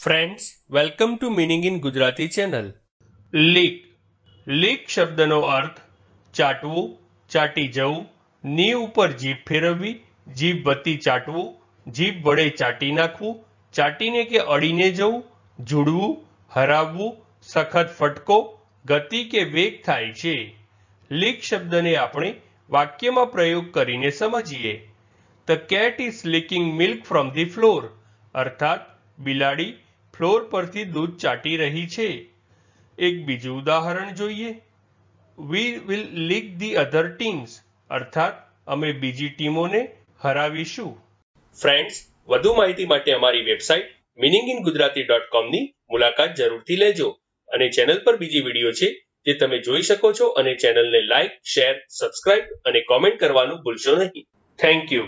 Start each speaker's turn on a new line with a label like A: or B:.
A: friends welcome to meaning in Gujarati channel lick lick શબ્દનો અર્થ ચાટવું ચાટી જવું ની ઉપર જીભ ફેરવવી જીભ વતી ચાટવું જીભ વડે ચાટી નાખવું ચાટીને કે અડીને જવું જુડવું હરાવવું સખત ફટકો ગતિ કે વેગ થાય છે લીક શબ્દને આપણે વાક્યમાં પ્રયોગ કરીને સમજીએ the cat is licking milk from the floor અર્થાત બિલાડી ફ્લોર પરથી દૂધ ચાટી રહી છે એક બીજું ઉદાહરણ જોઈએ we will lick the other teams અર્થાત અમે બીજી ટીમોને હરાવીશું ફ્રેન્ડ્સ વધુ માહિતી માટે અમારી website meaning in Gujarati dot કોમની મુલાકાત જરૂરથી લેજો અને ચેનલ પર બીજી વિડીયો છે જે તમે જોઈ શકો છો અને ચેનલને લાઇક શેર સબસ્ક્રાઇબ અને કોમેન્ટ કરવાનું ભૂલશો નહીં થેન્ક યુ